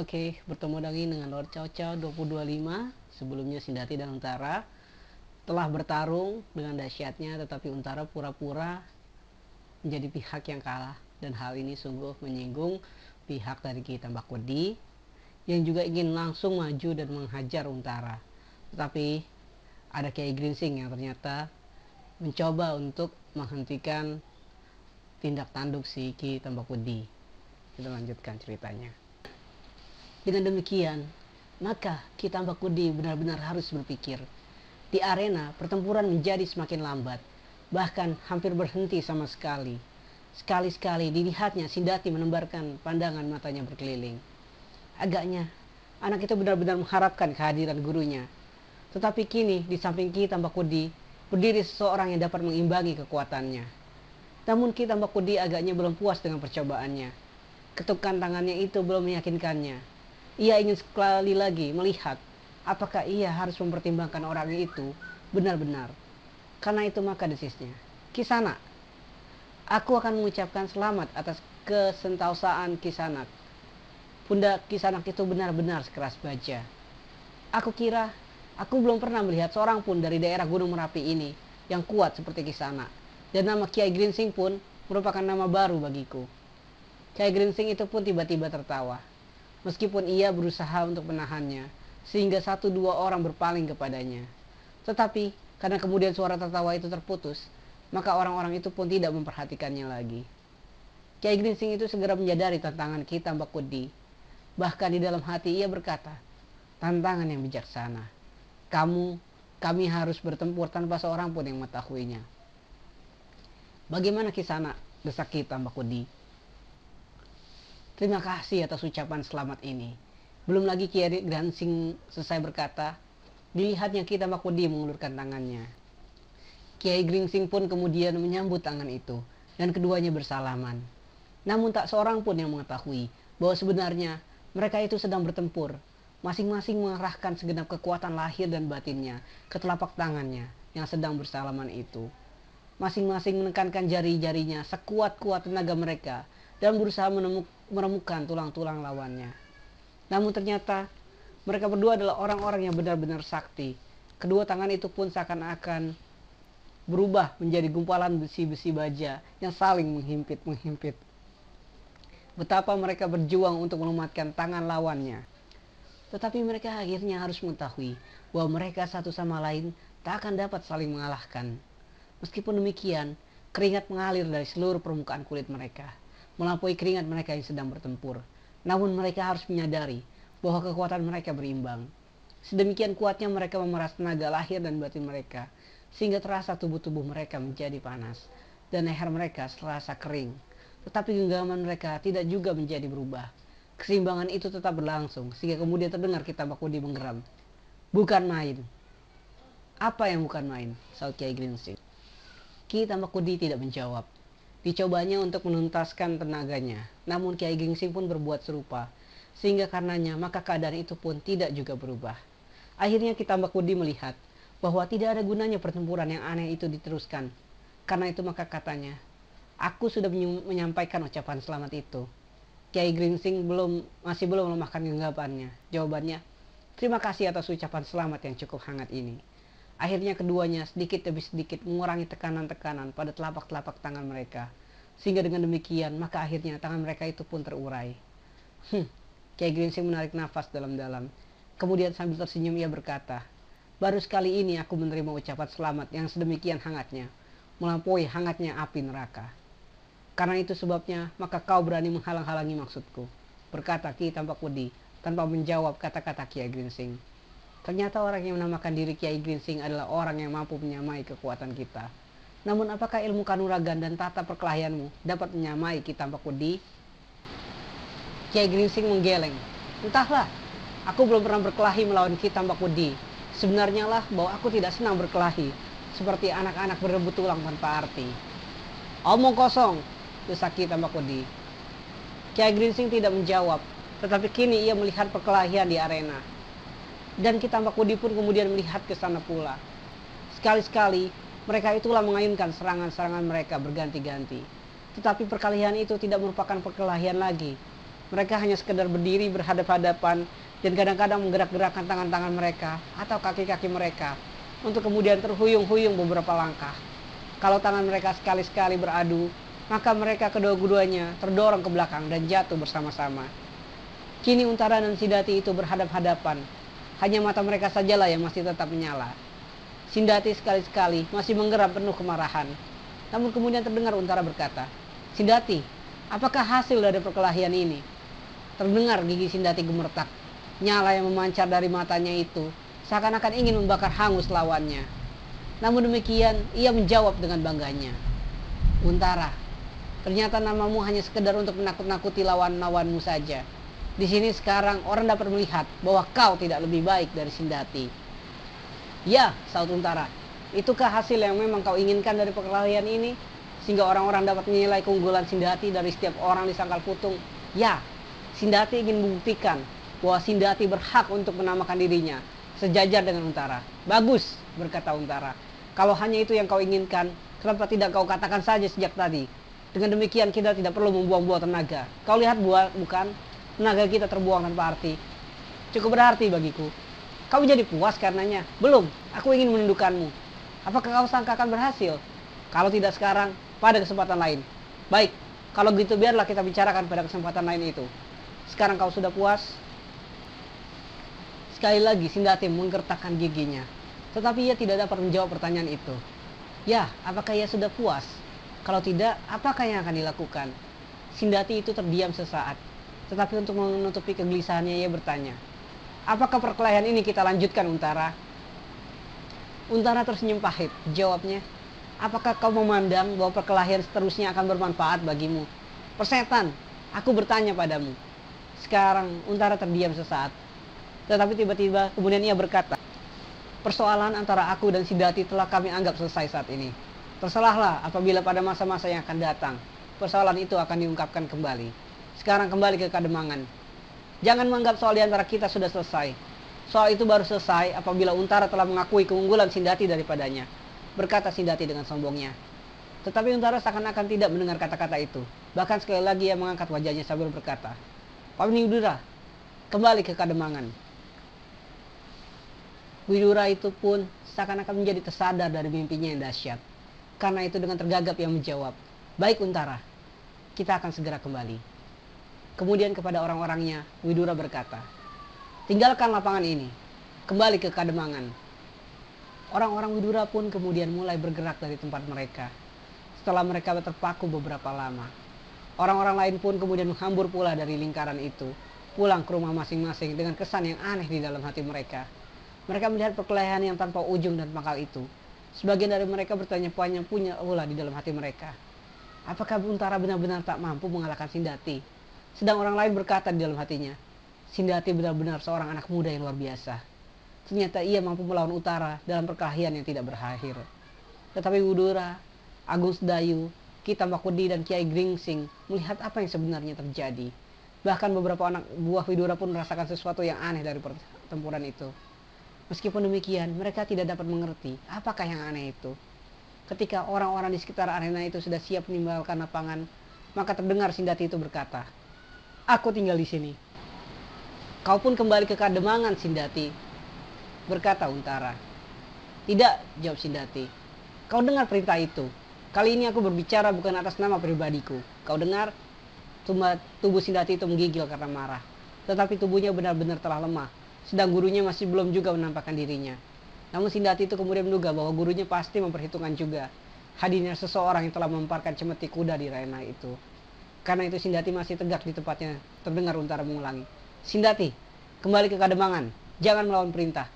Oke, okay, bertemu lagi dengan Lord Chow Chow 225. Sebelumnya Sindati dan Untara telah bertarung dengan dahsyatnya tetapi Untara pura-pura menjadi pihak yang kalah dan hal ini sungguh menyinggung pihak dari Ki Tambak Wedi yang juga ingin langsung maju dan menghajar Untara. Tetapi ada Kiai Gringsing yang ternyata mencoba untuk menghentikan tindak tanduk si Ki Tambak Wedi. Kita lanjutkan ceritanya. Dengan demikian, maka kita Kudi benar-benar harus berpikir. Di arena, pertempuran menjadi semakin lambat, bahkan hampir berhenti sama sekali. Sekali-sekali dilihatnya Sindati menembarkan pandangan matanya berkeliling. Agaknya, anak itu benar-benar mengharapkan kehadiran gurunya. Tetapi kini, di samping Mbak Kudi berdiri seseorang yang dapat mengimbangi kekuatannya. Namun Mbak Kudi agaknya belum puas dengan percobaannya. Ketukan tangannya itu belum meyakinkannya ia ingin sekali lagi melihat apakah ia harus mempertimbangkan orang itu benar-benar. Karena itu maka desisnya, Kisanak, aku akan mengucapkan selamat atas kesentausaan Kisanak. Pundak Kisanak itu benar-benar sekeras baja. Aku kira aku belum pernah melihat seorang pun dari daerah Gunung Merapi ini yang kuat seperti Kisanak. Dan nama Kiai Grinsing pun merupakan nama baru bagiku. Kiai Grinsing itu pun tiba-tiba tertawa meskipun ia berusaha untuk menahannya, sehingga satu dua orang berpaling kepadanya. Tetapi, karena kemudian suara tertawa itu terputus, maka orang-orang itu pun tidak memperhatikannya lagi. Kiai Grinsing itu segera menyadari tantangan kita Mbak Kudi. Bahkan di dalam hati ia berkata, tantangan yang bijaksana. Kamu, kami harus bertempur tanpa seorang pun yang mengetahuinya. Bagaimana kisana desak kita Mbak Kudi? Terima kasih atas ucapan selamat ini. Belum lagi Kiai Gransing selesai berkata, dilihatnya kita Makudi mengulurkan tangannya. Kiai Gringsing pun kemudian menyambut tangan itu, dan keduanya bersalaman. Namun tak seorang pun yang mengetahui bahwa sebenarnya mereka itu sedang bertempur. Masing-masing mengerahkan segenap kekuatan lahir dan batinnya ke telapak tangannya yang sedang bersalaman itu. Masing-masing menekankan jari-jarinya sekuat-kuat tenaga mereka dan berusaha menemukan meremukkan tulang-tulang lawannya. Namun ternyata mereka berdua adalah orang-orang yang benar-benar sakti. Kedua tangan itu pun seakan-akan berubah menjadi gumpalan besi-besi baja yang saling menghimpit-menghimpit. Betapa mereka berjuang untuk melumatkan tangan lawannya. Tetapi mereka akhirnya harus mengetahui bahwa mereka satu sama lain tak akan dapat saling mengalahkan. Meskipun demikian, keringat mengalir dari seluruh permukaan kulit mereka melampaui keringat mereka yang sedang bertempur. Namun mereka harus menyadari bahwa kekuatan mereka berimbang. Sedemikian kuatnya mereka memeras tenaga lahir dan batin mereka, sehingga terasa tubuh-tubuh mereka menjadi panas, dan leher mereka terasa kering. Tetapi genggaman mereka tidak juga menjadi berubah. Keseimbangan itu tetap berlangsung, sehingga kemudian terdengar kita di menggeram. Bukan main. Apa yang bukan main? Saud Kiai Grinsing. Ki di tidak menjawab. Dicobanya untuk menuntaskan tenaganya, namun Kiai Gingsing pun berbuat serupa, sehingga karenanya maka keadaan itu pun tidak juga berubah. Akhirnya Mbak Mbakudi melihat bahwa tidak ada gunanya pertempuran yang aneh itu diteruskan. Karena itu maka katanya, aku sudah menyampaikan ucapan selamat itu. Kiai Gringsing belum masih belum melemahkan genggamannya. Jawabannya, terima kasih atas ucapan selamat yang cukup hangat ini. Akhirnya keduanya sedikit demi sedikit mengurangi tekanan-tekanan pada telapak-telapak tangan mereka. Sehingga dengan demikian, maka akhirnya tangan mereka itu pun terurai. Hmm, Green Sing menarik nafas dalam-dalam. Kemudian sambil tersenyum ia berkata, Baru sekali ini aku menerima ucapan selamat yang sedemikian hangatnya, melampaui hangatnya api neraka. Karena itu sebabnya, maka kau berani menghalang-halangi maksudku. Berkata Ki tampak pedih, tanpa menjawab kata-kata Kiai Grinsing. Ternyata orang yang menamakan diri Kiai Gringsing adalah orang yang mampu menyamai kekuatan kita. Namun apakah ilmu kanuragan dan tata perkelahianmu dapat menyamai Kitam Pakudi? Kiai Grinsing menggeleng. Entahlah, aku belum pernah berkelahi melawan Kitam Pakudi. Sebenarnya lah bahwa aku tidak senang berkelahi, seperti anak-anak berebut tulang tanpa arti. Omong kosong, Yusaki Kudi. Kiai Gringsing tidak menjawab, tetapi kini ia melihat perkelahian di arena dan kita Kudi pun kemudian melihat ke sana pula. Sekali-sekali mereka itulah mengayunkan serangan-serangan mereka berganti-ganti. Tetapi perkelahian itu tidak merupakan perkelahian lagi. Mereka hanya sekedar berdiri berhadapan-hadapan dan kadang-kadang menggerak-gerakkan tangan-tangan mereka atau kaki-kaki mereka untuk kemudian terhuyung-huyung beberapa langkah. Kalau tangan mereka sekali-sekali beradu, maka mereka kedua-duanya terdorong ke belakang dan jatuh bersama-sama. Kini Untara dan Sidati itu berhadap-hadapan, hanya mata mereka sajalah yang masih tetap menyala. Sindati sekali-sekali masih menggeram penuh kemarahan. Namun kemudian terdengar Untara berkata, Sindati, apakah hasil dari perkelahian ini? Terdengar gigi Sindati gemertak. Nyala yang memancar dari matanya itu seakan-akan ingin membakar hangus lawannya. Namun demikian, ia menjawab dengan bangganya. Untara, ternyata namamu hanya sekedar untuk menakut-nakuti lawan-lawanmu saja di sini sekarang orang dapat melihat bahwa kau tidak lebih baik dari Sindati. Ya, Saud Untara, itukah hasil yang memang kau inginkan dari perkelahian ini? Sehingga orang-orang dapat menilai keunggulan Sindati dari setiap orang di Sangkal Putung. Ya, Sindati ingin membuktikan bahwa Sindati berhak untuk menamakan dirinya sejajar dengan Untara. Bagus, berkata Untara. Kalau hanya itu yang kau inginkan, kenapa tidak kau katakan saja sejak tadi? Dengan demikian kita tidak perlu membuang-buang tenaga. Kau lihat buah, bukan? tenaga kita terbuang tanpa arti. Cukup berarti bagiku. Kau jadi puas karenanya? Belum, aku ingin menundukkanmu. Apakah kau sangka akan berhasil? Kalau tidak sekarang, pada kesempatan lain. Baik, kalau begitu biarlah kita bicarakan pada kesempatan lain itu. Sekarang kau sudah puas? Sekali lagi Sindati menggertakkan giginya. Tetapi ia tidak dapat menjawab pertanyaan itu. Ya, apakah ia sudah puas? Kalau tidak, apakah yang akan dilakukan? Sindati itu terdiam sesaat. Tetapi untuk menutupi kegelisahannya ia bertanya, apakah perkelahian ini kita lanjutkan Untara? Untara tersenyum pahit. Jawabnya, apakah kau memandang bahwa perkelahian seterusnya akan bermanfaat bagimu? Persetan, aku bertanya padamu. Sekarang Untara terdiam sesaat. Tetapi tiba-tiba kemudian ia berkata, persoalan antara aku dan Sidati telah kami anggap selesai saat ini. Terserahlah apabila pada masa-masa yang akan datang, persoalan itu akan diungkapkan kembali. Sekarang kembali ke kademangan. Jangan menganggap soal di antara kita sudah selesai. Soal itu baru selesai apabila Untara telah mengakui keunggulan Sindati daripadanya. Berkata Sindati dengan sombongnya. Tetapi Untara seakan-akan tidak mendengar kata-kata itu. Bahkan sekali lagi ia mengangkat wajahnya sambil berkata, Pamini Udura, kembali ke kademangan. Widura itu pun seakan-akan menjadi tersadar dari mimpinya yang dahsyat. Karena itu dengan tergagap yang menjawab, Baik Untara, kita akan segera kembali kemudian kepada orang-orangnya, Widura berkata, Tinggalkan lapangan ini, kembali ke Kademangan. Orang-orang Widura pun kemudian mulai bergerak dari tempat mereka. Setelah mereka terpaku beberapa lama, orang-orang lain pun kemudian menghambur pula dari lingkaran itu, pulang ke rumah masing-masing dengan kesan yang aneh di dalam hati mereka. Mereka melihat perkelahian yang tanpa ujung dan pangkal itu. Sebagian dari mereka bertanya panjang punya ulah di dalam hati mereka. Apakah Buntara benar-benar tak mampu mengalahkan Sindati? Sedang orang lain berkata di dalam hatinya, Sindati benar-benar seorang anak muda yang luar biasa. Ternyata ia mampu melawan utara dalam perkelahian yang tidak berakhir. Tetapi Wudura, Agus Dayu, Kita Makudi dan Kiai Gringsing melihat apa yang sebenarnya terjadi. Bahkan beberapa anak buah Widura pun merasakan sesuatu yang aneh dari pertempuran itu. Meskipun demikian, mereka tidak dapat mengerti apakah yang aneh itu. Ketika orang-orang di sekitar arena itu sudah siap meninggalkan lapangan, maka terdengar Sindati itu berkata, Aku tinggal di sini. Kau pun kembali ke Kademangan, Sindati. Berkata Untara. Tidak, jawab Sindati. Kau dengar perintah itu. Kali ini aku berbicara bukan atas nama pribadiku. Kau dengar? Tubuh Sindati itu menggigil karena marah. Tetapi tubuhnya benar-benar telah lemah. Sedang gurunya masih belum juga menampakkan dirinya. Namun Sindati itu kemudian menduga bahwa gurunya pasti memperhitungkan juga hadirnya seseorang yang telah memparkan cemeti kuda di arena itu. Karena itu Sindati masih tegak di tempatnya, terdengar untara mengulangi. Sindati, kembali ke Kademangan, jangan melawan perintah.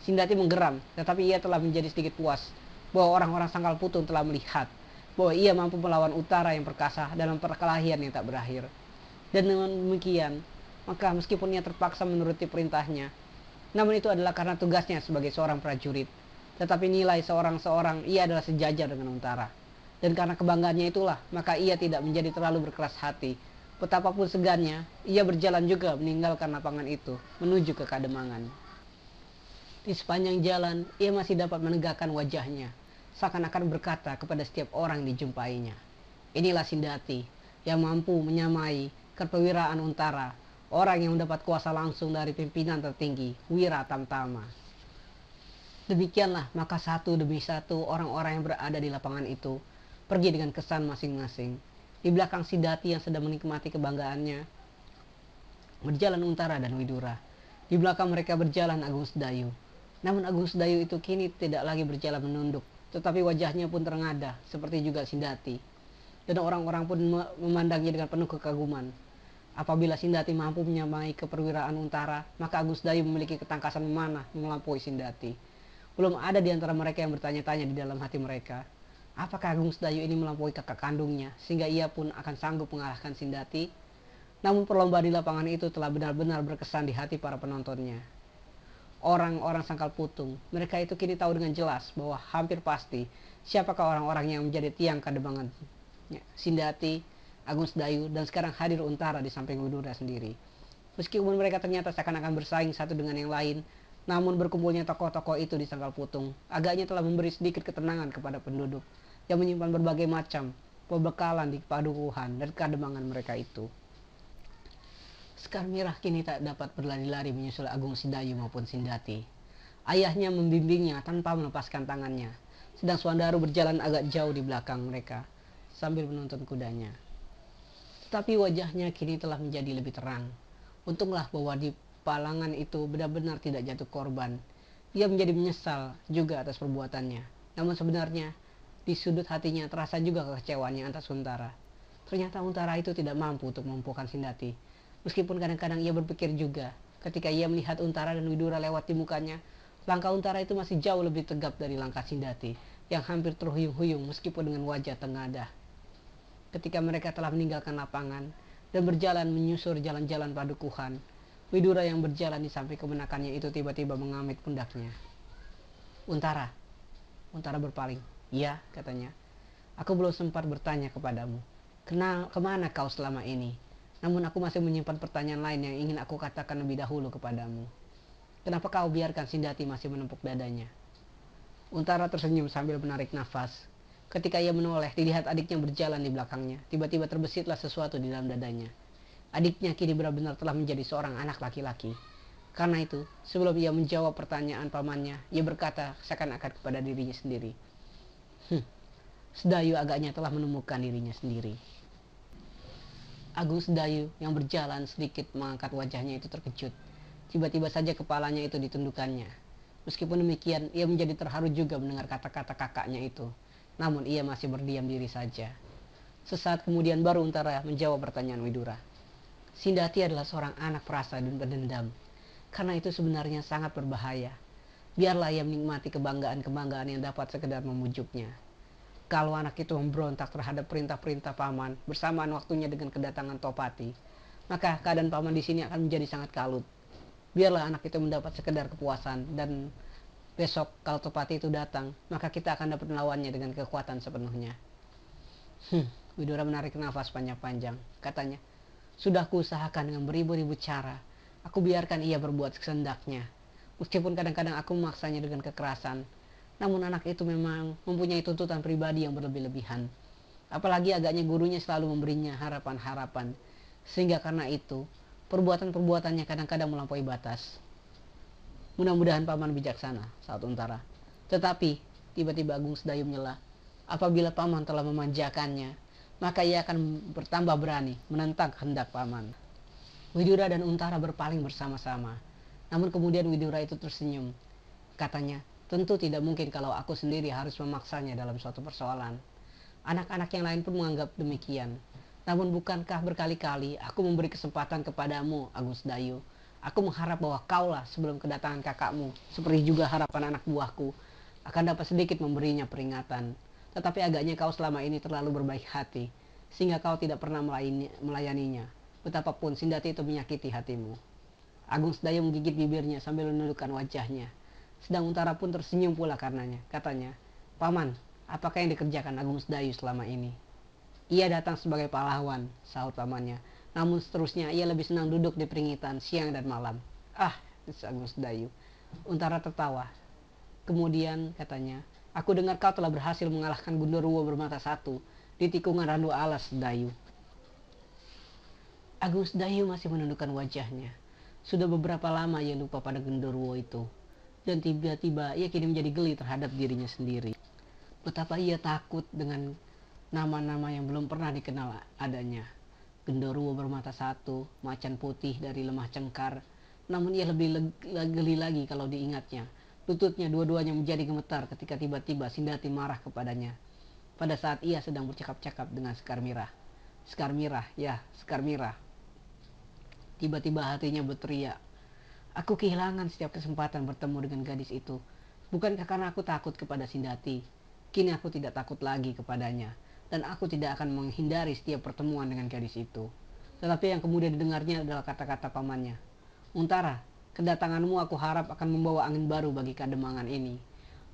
Sindati menggeram, tetapi ia telah menjadi sedikit puas bahwa orang-orang Sangkal Putun telah melihat bahwa ia mampu melawan utara yang perkasa dalam perkelahian yang tak berakhir. Dan dengan demikian, maka meskipun ia terpaksa menuruti perintahnya, namun itu adalah karena tugasnya sebagai seorang prajurit. Tetapi nilai seorang-seorang ia adalah sejajar dengan untara. Dan karena kebanggaannya itulah, maka ia tidak menjadi terlalu berkeras hati. Betapapun segannya, ia berjalan juga meninggalkan lapangan itu, menuju ke kademangan. Di sepanjang jalan, ia masih dapat menegakkan wajahnya, seakan-akan berkata kepada setiap orang dijumpainya. Inilah Sindati, yang mampu menyamai keperwiraan untara, orang yang mendapat kuasa langsung dari pimpinan tertinggi, Wira Tamtama. Demikianlah, maka satu demi satu orang-orang yang berada di lapangan itu pergi dengan kesan masing-masing. Di belakang si yang sedang menikmati kebanggaannya, berjalan Untara dan Widura. Di belakang mereka berjalan Agus Dayu Namun Agus Dayu itu kini tidak lagi berjalan menunduk, tetapi wajahnya pun terengadah, seperti juga Sindati. Dan orang-orang pun memandangnya dengan penuh kekaguman. Apabila Sindati mampu menyamai keperwiraan Untara, maka Agus Dayu memiliki ketangkasan mana melampaui Sindati. Belum ada di antara mereka yang bertanya-tanya di dalam hati mereka. Apakah Agung Sedayu ini melampaui kakak kandungnya sehingga ia pun akan sanggup mengalahkan Sindati? Namun perlombaan di lapangan itu telah benar-benar berkesan di hati para penontonnya. Orang-orang sangkal putung, mereka itu kini tahu dengan jelas bahwa hampir pasti siapakah orang-orang yang menjadi tiang kademangan Sindati, Agung Sedayu, dan sekarang hadir Untara di samping Widura sendiri. Meskipun mereka ternyata seakan-akan bersaing satu dengan yang lain, namun berkumpulnya tokoh-tokoh itu di Sangkal Putung agaknya telah memberi sedikit ketenangan kepada penduduk yang menyimpan berbagai macam pembekalan di padukuhan dan keademangan mereka itu. Sekar Mirah kini tak dapat berlari-lari menyusul Agung Sindayu maupun Sindati. Ayahnya membimbingnya tanpa melepaskan tangannya, sedang Suandaru berjalan agak jauh di belakang mereka sambil menuntun kudanya. Tetapi wajahnya kini telah menjadi lebih terang. Untunglah bahwa di palangan itu benar-benar tidak jatuh korban. Ia menjadi menyesal juga atas perbuatannya. Namun sebenarnya di sudut hatinya terasa juga kekecewaannya atas Untara. Ternyata Untara itu tidak mampu untuk melumpuhkan Sindati. Meskipun kadang-kadang ia berpikir juga, ketika ia melihat Untara dan Widura lewat di mukanya, langkah Untara itu masih jauh lebih tegap dari langkah Sindati, yang hampir terhuyung-huyung meskipun dengan wajah tengadah. Ketika mereka telah meninggalkan lapangan dan berjalan menyusur jalan-jalan padukuhan, Widura yang berjalan di samping kemenakannya itu tiba-tiba mengamit pundaknya. Untara. Untara berpaling. Iya, katanya. Aku belum sempat bertanya kepadamu. Kenal kemana kau selama ini? Namun aku masih menyimpan pertanyaan lain yang ingin aku katakan lebih dahulu kepadamu. Kenapa kau biarkan Sindati masih menempuk dadanya? Untara tersenyum sambil menarik nafas. Ketika ia menoleh, dilihat adiknya berjalan di belakangnya. Tiba-tiba terbesitlah sesuatu di dalam dadanya. Adiknya kini benar-benar telah menjadi seorang anak laki-laki. Karena itu, sebelum ia menjawab pertanyaan pamannya, ia berkata seakan-akan kepada dirinya sendiri, Hmm, Sedayu agaknya telah menemukan dirinya sendiri. Agus Sedayu yang berjalan sedikit mengangkat wajahnya itu terkejut. Tiba-tiba saja kepalanya itu ditundukannya. Meskipun demikian, ia menjadi terharu juga mendengar kata-kata kakaknya itu. Namun ia masih berdiam diri saja. Sesaat kemudian baru Untara menjawab pertanyaan Widura. Sindati adalah seorang anak perasa dan berdendam. Karena itu sebenarnya sangat berbahaya biarlah ia menikmati kebanggaan-kebanggaan yang dapat sekedar memujuknya. Kalau anak itu memberontak terhadap perintah-perintah paman bersamaan waktunya dengan kedatangan Topati, maka keadaan paman di sini akan menjadi sangat kalut. Biarlah anak itu mendapat sekedar kepuasan dan besok kalau Topati itu datang, maka kita akan dapat melawannya dengan kekuatan sepenuhnya. Hmm, Widura menarik nafas panjang-panjang. Katanya, sudah kuusahakan dengan beribu-ribu cara. Aku biarkan ia berbuat kesendaknya meskipun kadang-kadang aku memaksanya dengan kekerasan. Namun anak itu memang mempunyai tuntutan pribadi yang berlebih-lebihan. Apalagi agaknya gurunya selalu memberinya harapan-harapan. Sehingga karena itu, perbuatan-perbuatannya kadang-kadang melampaui batas. Mudah-mudahan paman bijaksana saat untara. Tetapi, tiba-tiba Agung Sedayu menyela. Apabila paman telah memanjakannya, maka ia akan bertambah berani menentang kehendak paman. Widura dan Untara berpaling bersama-sama namun kemudian Widura itu tersenyum. Katanya, tentu tidak mungkin kalau aku sendiri harus memaksanya dalam suatu persoalan. Anak-anak yang lain pun menganggap demikian. Namun bukankah berkali-kali aku memberi kesempatan kepadamu, Agus Dayu? Aku mengharap bahwa kaulah sebelum kedatangan kakakmu, seperti juga harapan anak buahku, akan dapat sedikit memberinya peringatan. Tetapi agaknya kau selama ini terlalu berbaik hati, sehingga kau tidak pernah melayaninya. Betapapun Sindati itu menyakiti hatimu. Agung sedaya menggigit bibirnya sambil menundukkan wajahnya. Sedang Untara pun tersenyum pula karenanya. Katanya, Paman, apakah yang dikerjakan Agung Sedayu selama ini? Ia datang sebagai pahlawan, sahut pamannya. Namun seterusnya ia lebih senang duduk di peringitan siang dan malam. Ah, Agung Sedayu. Untara tertawa. Kemudian katanya, Aku dengar kau telah berhasil mengalahkan Gundurwo bermata satu di tikungan Randu Alas Sedayu. Agung Sedayu masih menundukkan wajahnya. Sudah beberapa lama ia lupa pada genderuwo itu, dan tiba-tiba ia kini menjadi geli terhadap dirinya sendiri. Betapa ia takut dengan nama-nama yang belum pernah dikenal adanya. Genderuwo bermata satu, macan putih dari lemah cengkar, namun ia lebih geli lagi kalau diingatnya. Lututnya dua-duanya menjadi gemetar ketika tiba-tiba Sindati marah kepadanya. Pada saat ia sedang bercakap-cakap dengan Sekar Mirah. Sekar Mirah, ya, Sekar Mirah, Tiba-tiba hatinya berteriak. Aku kehilangan setiap kesempatan bertemu dengan gadis itu. Bukankah karena aku takut kepada Sindati? Kini aku tidak takut lagi kepadanya. Dan aku tidak akan menghindari setiap pertemuan dengan gadis itu. Tetapi yang kemudian didengarnya adalah kata-kata pamannya. Untara, kedatanganmu aku harap akan membawa angin baru bagi kademangan ini.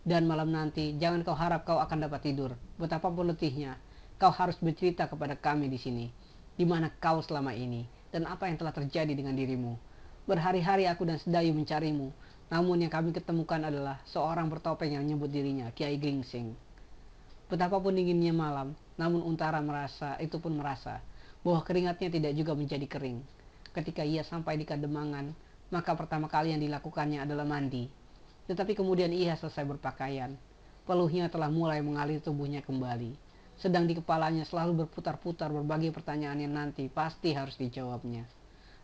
Dan malam nanti, jangan kau harap kau akan dapat tidur. Betapapun letihnya, kau harus bercerita kepada kami di sini. Di mana kau selama ini? dan apa yang telah terjadi dengan dirimu. Berhari-hari aku dan Sedayu mencarimu, namun yang kami ketemukan adalah seorang bertopeng yang menyebut dirinya Kiai Gringsing. Betapapun dinginnya malam, namun Untara merasa, itu pun merasa, bahwa keringatnya tidak juga menjadi kering. Ketika ia sampai di kademangan, maka pertama kali yang dilakukannya adalah mandi. Tetapi kemudian ia selesai berpakaian. Peluhnya telah mulai mengalir tubuhnya kembali sedang di kepalanya selalu berputar-putar berbagai pertanyaan yang nanti pasti harus dijawabnya.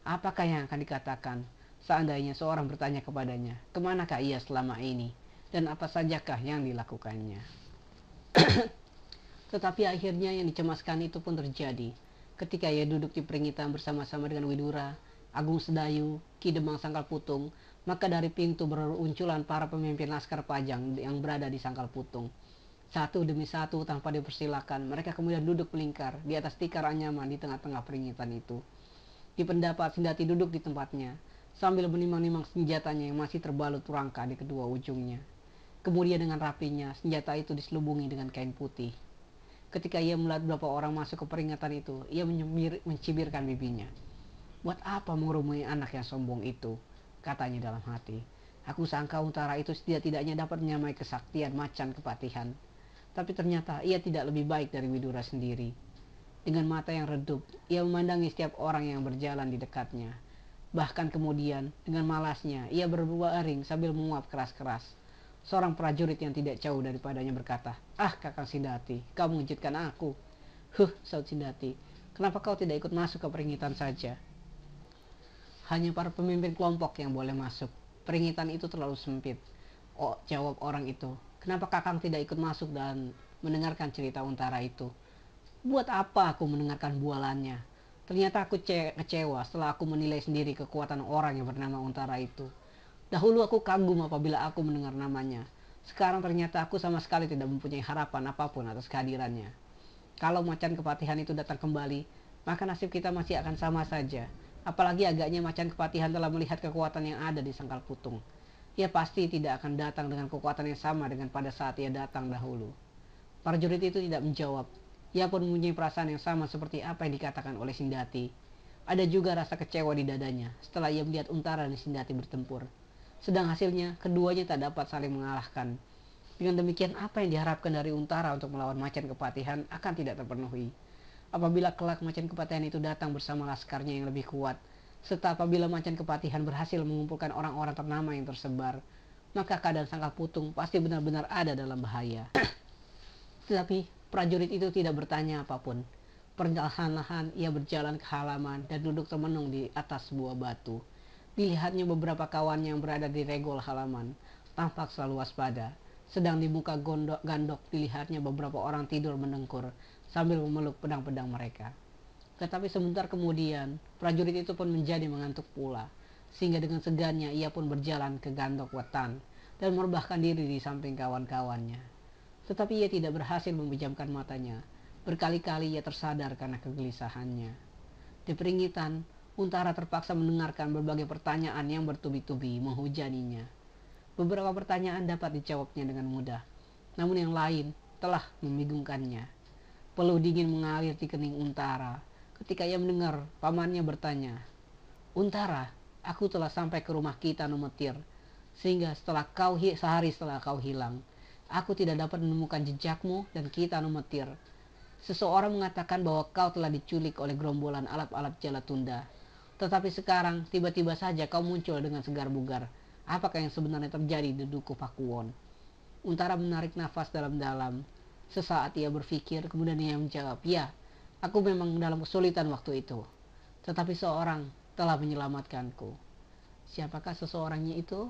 Apakah yang akan dikatakan seandainya seorang bertanya kepadanya, kemanakah ia selama ini, dan apa sajakah yang dilakukannya. Tetapi akhirnya yang dicemaskan itu pun terjadi. Ketika ia duduk di peringitan bersama-sama dengan Widura, Agung Sedayu, Ki Demang Sangkal Putung, maka dari pintu berunculan para pemimpin laskar pajang yang berada di Sangkal Putung satu demi satu tanpa dipersilakan. Mereka kemudian duduk melingkar di atas tikar anyaman di tengah-tengah peringatan itu. Di pendapat Sindati duduk di tempatnya, sambil menimang-nimang senjatanya yang masih terbalut rangka di kedua ujungnya. Kemudian dengan rapinya, senjata itu diselubungi dengan kain putih. Ketika ia melihat beberapa orang masuk ke peringatan itu, ia menyemir, mencibirkan bibinya. Buat apa mengurumi anak yang sombong itu? Katanya dalam hati. Aku sangka utara itu setidak-tidaknya dapat menyamai kesaktian macan kepatihan tapi ternyata ia tidak lebih baik dari Widura sendiri. Dengan mata yang redup, ia memandangi setiap orang yang berjalan di dekatnya. Bahkan kemudian, dengan malasnya, ia berbaring sambil menguap keras-keras. Seorang prajurit yang tidak jauh daripadanya berkata, Ah kakang Sindati, kau mengejutkan aku. Huh, Saud Sindati, kenapa kau tidak ikut masuk ke peringitan saja? Hanya para pemimpin kelompok yang boleh masuk. Peringitan itu terlalu sempit. Oh, jawab orang itu. Kenapa Kakang tidak ikut masuk dan mendengarkan cerita Untara itu? Buat apa aku mendengarkan bualannya? Ternyata aku kecewa setelah aku menilai sendiri kekuatan orang yang bernama Untara itu. Dahulu aku kagum apabila aku mendengar namanya. Sekarang ternyata aku sama sekali tidak mempunyai harapan apapun atas kehadirannya. Kalau macan kepatihan itu datang kembali, maka nasib kita masih akan sama saja. Apalagi agaknya macan kepatihan telah melihat kekuatan yang ada di sangkal putung ia pasti tidak akan datang dengan kekuatan yang sama dengan pada saat ia datang dahulu. Prajurit itu tidak menjawab. Ia pun mempunyai perasaan yang sama seperti apa yang dikatakan oleh Sindati. Ada juga rasa kecewa di dadanya setelah ia melihat Untara dan Sindati bertempur. Sedang hasilnya, keduanya tak dapat saling mengalahkan. Dengan demikian, apa yang diharapkan dari Untara untuk melawan macan kepatihan akan tidak terpenuhi. Apabila kelak macan kepatihan itu datang bersama laskarnya yang lebih kuat, serta apabila macan kepatihan berhasil mengumpulkan orang-orang ternama yang tersebar, maka keadaan sangkal putung pasti benar-benar ada dalam bahaya. Tetapi prajurit itu tidak bertanya apapun. perlahan ia berjalan ke halaman dan duduk termenung di atas sebuah batu. Dilihatnya beberapa kawan yang berada di regol halaman, tampak selalu waspada. Sedang dibuka muka gondok, gandok dilihatnya beberapa orang tidur menengkur sambil memeluk pedang-pedang mereka. Tetapi sebentar kemudian, prajurit itu pun menjadi mengantuk pula, sehingga dengan segannya ia pun berjalan ke gandok wetan dan merubahkan diri di samping kawan-kawannya. Tetapi ia tidak berhasil memejamkan matanya. Berkali-kali ia tersadar karena kegelisahannya. Di peringitan, Untara terpaksa mendengarkan berbagai pertanyaan yang bertubi-tubi menghujaninya. Beberapa pertanyaan dapat dijawabnya dengan mudah, namun yang lain telah membingungkannya. Peluh dingin mengalir di kening Untara ketika ia mendengar pamannya bertanya, Untara, aku telah sampai ke rumah kita Numetir, sehingga setelah kau sehari setelah kau hilang, aku tidak dapat menemukan jejakmu dan kita Numetir. Seseorang mengatakan bahwa kau telah diculik oleh gerombolan alap-alap Jalatunda. Tetapi sekarang tiba-tiba saja kau muncul dengan segar bugar. Apakah yang sebenarnya terjadi di Duku Pakuwon? Untara menarik nafas dalam-dalam. Sesaat ia berpikir, kemudian ia menjawab, ya, Aku memang dalam kesulitan waktu itu, tetapi seorang telah menyelamatkanku. Siapakah seseorangnya itu?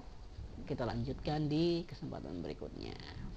Kita lanjutkan di kesempatan berikutnya.